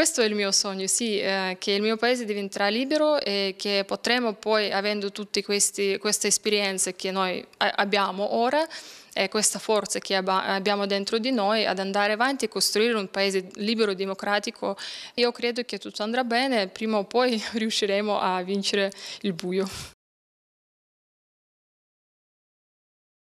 Questo è il mio sogno, sì, eh, che il mio paese diventerà libero e che potremo poi, avendo tutte queste esperienze che noi abbiamo ora, e questa forza che abbiamo dentro di noi ad andare avanti e costruire un paese libero, e democratico. Io credo che tutto andrà bene, prima o poi riusciremo a vincere il buio.